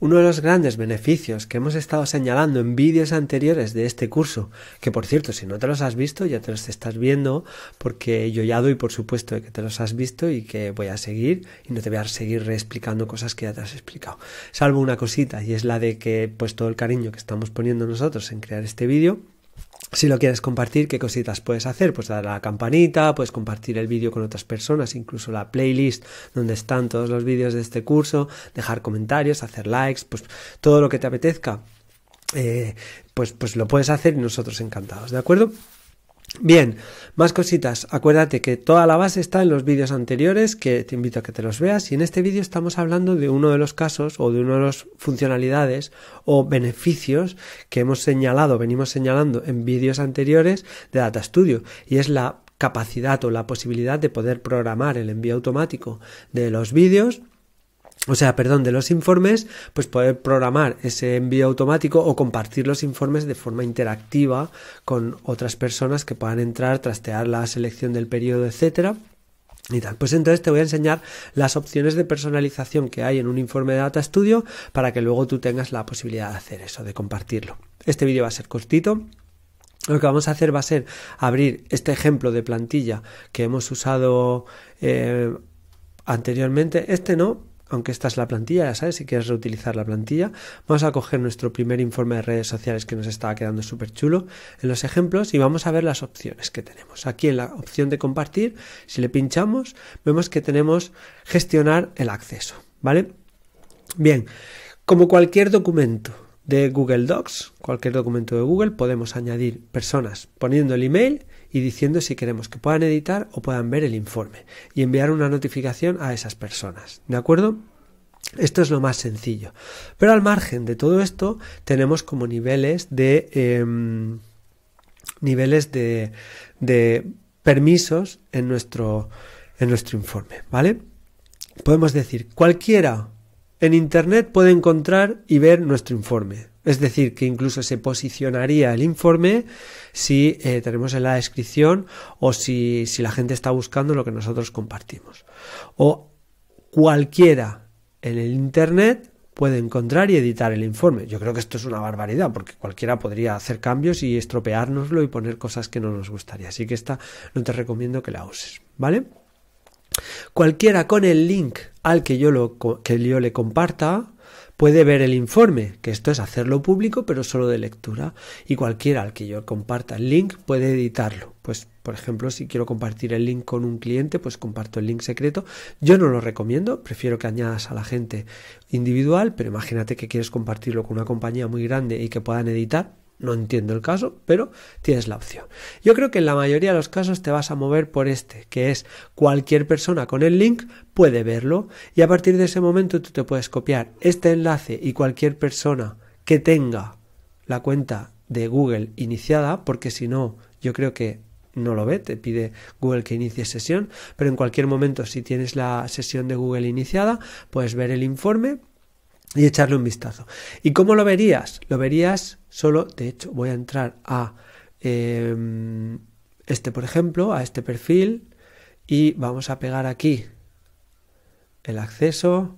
Uno de los grandes beneficios que hemos estado señalando en vídeos anteriores de este curso, que por cierto, si no te los has visto, ya te los estás viendo, porque yo ya doy por supuesto que te los has visto y que voy a seguir y no te voy a seguir reexplicando cosas que ya te has explicado. Salvo una cosita, y es la de que pues todo el cariño que estamos poniendo nosotros en crear este vídeo, si lo quieres compartir, ¿qué cositas puedes hacer? Pues dar a la campanita, puedes compartir el vídeo con otras personas, incluso la playlist donde están todos los vídeos de este curso, dejar comentarios, hacer likes, pues todo lo que te apetezca. Eh, pues, pues lo puedes hacer y nosotros encantados, ¿de acuerdo? Bien, más cositas. Acuérdate que toda la base está en los vídeos anteriores, que te invito a que te los veas. Y en este vídeo estamos hablando de uno de los casos o de una de las funcionalidades o beneficios que hemos señalado, venimos señalando en vídeos anteriores de Data Studio. Y es la capacidad o la posibilidad de poder programar el envío automático de los vídeos o sea, perdón, de los informes, pues poder programar ese envío automático o compartir los informes de forma interactiva con otras personas que puedan entrar, trastear la selección del periodo, etcétera. Y tal. Pues entonces te voy a enseñar las opciones de personalización que hay en un informe de Data Studio para que luego tú tengas la posibilidad de hacer eso, de compartirlo. Este vídeo va a ser cortito, lo que vamos a hacer va a ser abrir este ejemplo de plantilla que hemos usado eh, anteriormente. Este no, aunque esta es la plantilla, ya sabes, si quieres reutilizar la plantilla, vamos a coger nuestro primer informe de redes sociales que nos estaba quedando súper chulo en los ejemplos y vamos a ver las opciones que tenemos. Aquí en la opción de compartir, si le pinchamos, vemos que tenemos gestionar el acceso, ¿vale? Bien, como cualquier documento, de Google Docs, cualquier documento de Google, podemos añadir personas poniendo el email y diciendo si queremos que puedan editar o puedan ver el informe y enviar una notificación a esas personas. ¿De acuerdo? Esto es lo más sencillo. Pero al margen de todo esto, tenemos como niveles de. Em, niveles de, de permisos en nuestro, en nuestro informe, ¿vale? Podemos decir cualquiera en Internet puede encontrar y ver nuestro informe. Es decir, que incluso se posicionaría el informe si eh, tenemos en la descripción o si, si la gente está buscando lo que nosotros compartimos. O cualquiera en el Internet puede encontrar y editar el informe. Yo creo que esto es una barbaridad, porque cualquiera podría hacer cambios y estropeárnoslo y poner cosas que no nos gustaría. Así que esta no te recomiendo que la uses, ¿vale? Cualquiera con el link al que yo, lo, que yo le comparta puede ver el informe, que esto es hacerlo público pero solo de lectura, y cualquiera al que yo comparta el link puede editarlo. Pues, por ejemplo, si quiero compartir el link con un cliente, pues comparto el link secreto. Yo no lo recomiendo, prefiero que añadas a la gente individual, pero imagínate que quieres compartirlo con una compañía muy grande y que puedan editar, no entiendo el caso, pero tienes la opción. Yo creo que en la mayoría de los casos te vas a mover por este, que es cualquier persona con el link puede verlo y a partir de ese momento tú te puedes copiar este enlace y cualquier persona que tenga la cuenta de Google iniciada, porque si no, yo creo que no lo ve, te pide Google que inicie sesión, pero en cualquier momento si tienes la sesión de Google iniciada, puedes ver el informe, y echarle un vistazo. ¿Y cómo lo verías? Lo verías solo, de hecho, voy a entrar a em, este, por ejemplo, a este perfil y vamos a pegar aquí el acceso,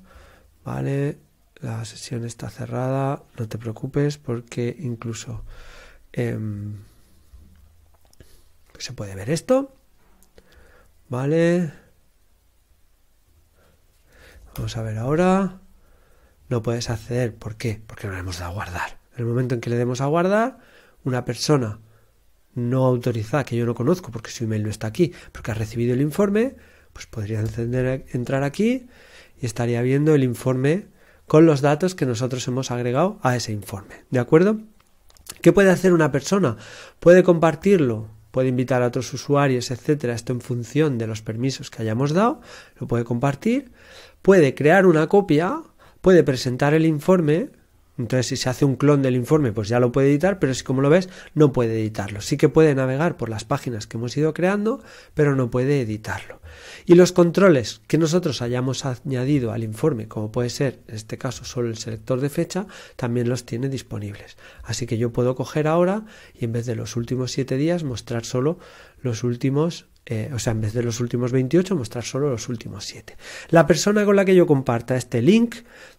¿vale? La sesión está cerrada, no te preocupes porque incluso em, se puede ver esto, ¿vale? Vamos a ver ahora no puedes acceder. ¿Por qué? Porque no le hemos dado a guardar. En el momento en que le demos a guardar, una persona no autorizada, que yo no conozco porque su email no está aquí, porque ha recibido el informe, pues podría entrar aquí y estaría viendo el informe con los datos que nosotros hemos agregado a ese informe. ¿De acuerdo? ¿Qué puede hacer una persona? Puede compartirlo, puede invitar a otros usuarios, etcétera, esto en función de los permisos que hayamos dado, lo puede compartir, puede crear una copia puede presentar el informe. Entonces, si se hace un clon del informe, pues ya lo puede editar, pero si como lo ves, no puede editarlo. Sí que puede navegar por las páginas que hemos ido creando, pero no puede editarlo. Y los controles que nosotros hayamos añadido al informe, como puede ser en este caso solo el selector de fecha, también los tiene disponibles. Así que yo puedo coger ahora y en vez de los últimos siete días mostrar solo los últimos eh, o sea, en vez de los últimos 28, mostrar solo los últimos 7. La persona con la que yo comparta este link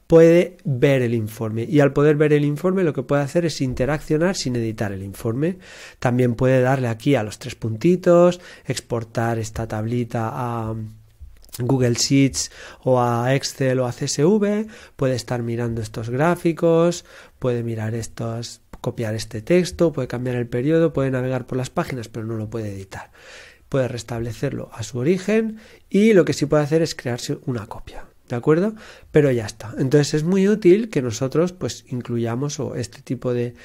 puede ver el informe y al poder ver el informe lo que puede hacer es interaccionar sin editar el informe. También puede darle aquí a los tres puntitos, exportar esta tablita a... Google Sheets o a Excel o a CSV, puede estar mirando estos gráficos, puede mirar estos, copiar este texto, puede cambiar el periodo, puede navegar por las páginas, pero no lo puede editar puede restablecerlo a su origen y lo que sí puede hacer es crearse una copia. ¿De acuerdo? Pero ya está. Entonces es muy útil que nosotros pues incluyamos o este tipo de,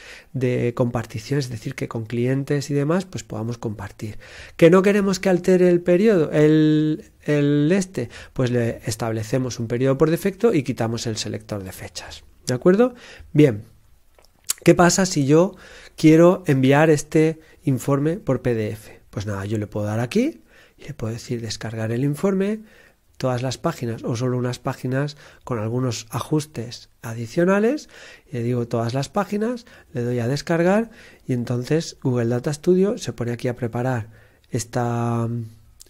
compartición, es decir, que con clientes y demás pues podamos compartir. ¿Que no queremos que altere el periodo, el, el este? Pues le establecemos un periodo por defecto y quitamos el selector de fechas. ¿De acuerdo? Bien. ¿Qué pasa si yo quiero enviar este informe por PDF? Pues nada, yo le puedo dar aquí y le puedo decir descargar el informe, todas las páginas o solo unas páginas con algunos ajustes adicionales. Le digo todas las páginas, le doy a descargar y entonces Google Data Studio se pone aquí a preparar esta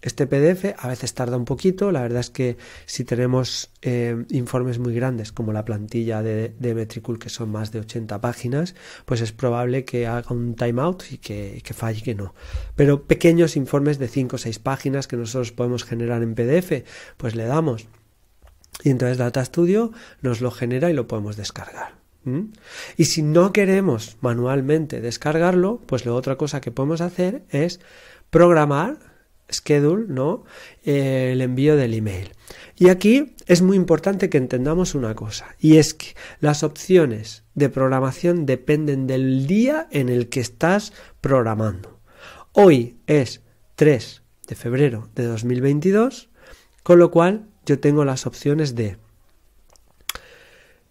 este PDF a veces tarda un poquito, la verdad es que si tenemos eh, informes muy grandes como la plantilla de, de, Metricool que son más de 80 páginas, pues es probable que haga un timeout y que, falle que no. Pero pequeños informes de 5 o 6 páginas que nosotros podemos generar en PDF, pues le damos. Y entonces Data Studio nos lo genera y lo podemos descargar. Y si no queremos manualmente descargarlo, pues la otra cosa que podemos hacer es programar schedule, ¿no? Eh, el envío del email. Y aquí es muy importante que entendamos una cosa, y es que las opciones de programación dependen del día en el que estás programando. Hoy es 3 de febrero de 2022, con lo cual yo tengo las opciones de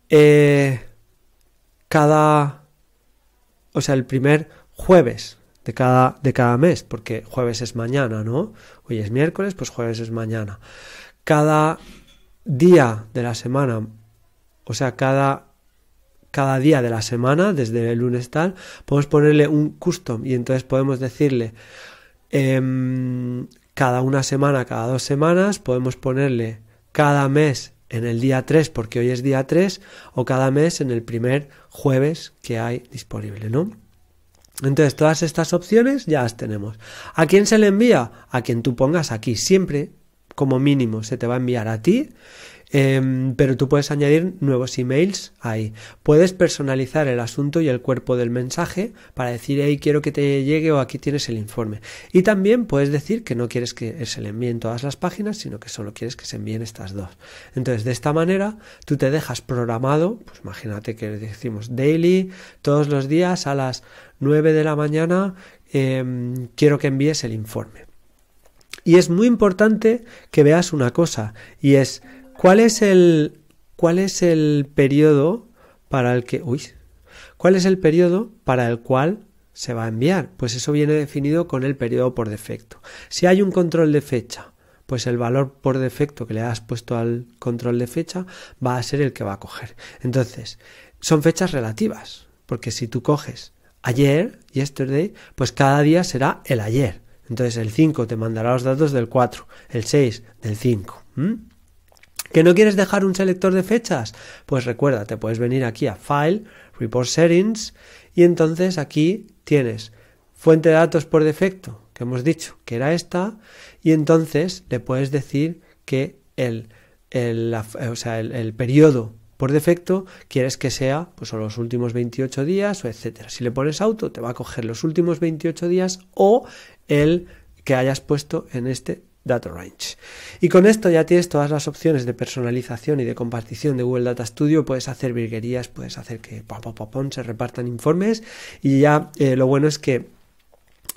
eh, cada, o sea, el primer jueves de cada, de cada mes, porque jueves es mañana, ¿no? Hoy es miércoles, pues jueves es mañana. Cada día de la semana, o sea, cada, cada día de la semana, desde el lunes tal, podemos ponerle un custom y entonces podemos decirle em, cada una semana, cada dos semanas, podemos ponerle cada mes en el día 3 porque hoy es día 3 o cada mes en el primer jueves que hay disponible, ¿no? Entonces, todas estas opciones ya las tenemos. ¿A quién se le envía? A quien tú pongas aquí. Siempre, como mínimo, se te va a enviar a ti Em, pero tú puedes añadir nuevos emails ahí. Puedes personalizar el asunto y el cuerpo del mensaje para decir, hey, quiero que te llegue o aquí tienes el informe. Y también puedes decir que no quieres que se le envíen todas las páginas, sino que solo quieres que se envíen estas dos. Entonces, de esta manera, tú te dejas programado, pues imagínate que decimos daily, todos los días a las 9 de la mañana, em, quiero que envíes el informe. Y es muy importante que veas una cosa, y es ¿Cuál es el, cuál es el periodo para el que... Uy, ¿cuál es el periodo para el cual se va a enviar? Pues eso viene definido con el periodo por defecto. Si hay un control de fecha, pues el valor por defecto que le has puesto al control de fecha va a ser el que va a coger. Entonces, son fechas relativas, porque si tú coges ayer, yesterday, pues cada día será el ayer. Entonces el 5 te mandará los datos del 4, el 6 del 5. ¿Que no quieres dejar un selector de fechas? Pues recuerda, te puedes venir aquí a File, Report Settings y entonces aquí tienes fuente de datos por defecto, que hemos dicho que era esta, y entonces le puedes decir que el, sea, el, periodo por defecto quieres que sea pues los últimos 28 días o etcétera. Si le pones auto te va a coger los últimos 28 días o el que hayas puesto en este Data Range. Y con esto ya tienes todas las opciones de personalización y de compartición de Google Data Studio. Puedes hacer virguerías, puedes hacer que se repartan informes y ya eh, lo bueno es que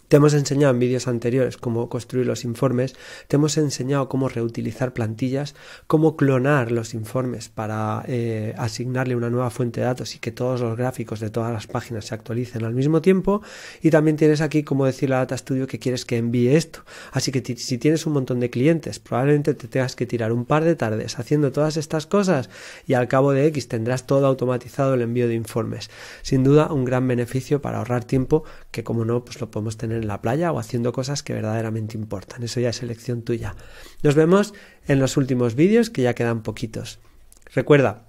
te hemos enseñado en vídeos anteriores cómo construir los informes, te hemos enseñado cómo reutilizar plantillas, cómo clonar los informes para eh, asignarle una nueva fuente de datos y que todos los gráficos de todas las páginas se actualicen al mismo tiempo. Y también tienes aquí cómo decirle a Data Studio que quieres que envíe esto. Así que si tienes un montón de clientes, probablemente te tengas que tirar un par de tardes haciendo todas estas cosas y al cabo de X tendrás todo automatizado el envío de informes. Sin duda, un gran beneficio para ahorrar tiempo que, como no, pues lo podemos tener en la playa o haciendo cosas que verdaderamente importan. Eso ya es elección tuya. Nos vemos en los últimos vídeos que ya quedan poquitos. Recuerda,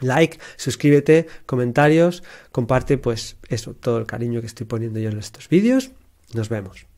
like, suscríbete, comentarios, comparte pues eso, todo el cariño que estoy poniendo yo en estos vídeos. Nos vemos.